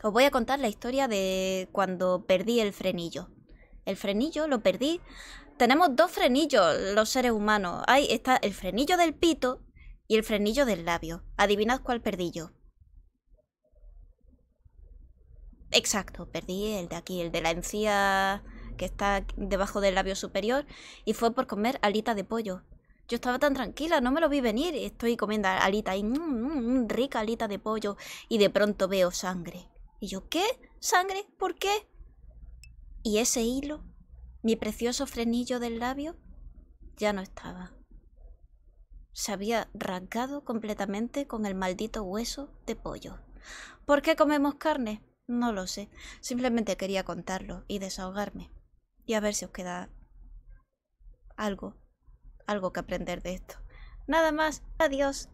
Os voy a contar la historia de cuando perdí el frenillo. El frenillo lo perdí. Tenemos dos frenillos los seres humanos. Ahí está el frenillo del pito y el frenillo del labio. Adivinad cuál perdí yo. Exacto, perdí el de aquí, el de la encía que está debajo del labio superior y fue por comer alita de pollo. Yo estaba tan tranquila, no me lo vi venir. Estoy comiendo alita y un mm, mm, mm, rica alita de pollo y de pronto veo sangre. Y yo, ¿qué? ¿Sangre? ¿Por qué? Y ese hilo, mi precioso frenillo del labio, ya no estaba. Se había rasgado completamente con el maldito hueso de pollo. ¿Por qué comemos carne? No lo sé. Simplemente quería contarlo y desahogarme. Y a ver si os queda algo, algo que aprender de esto. Nada más. Adiós.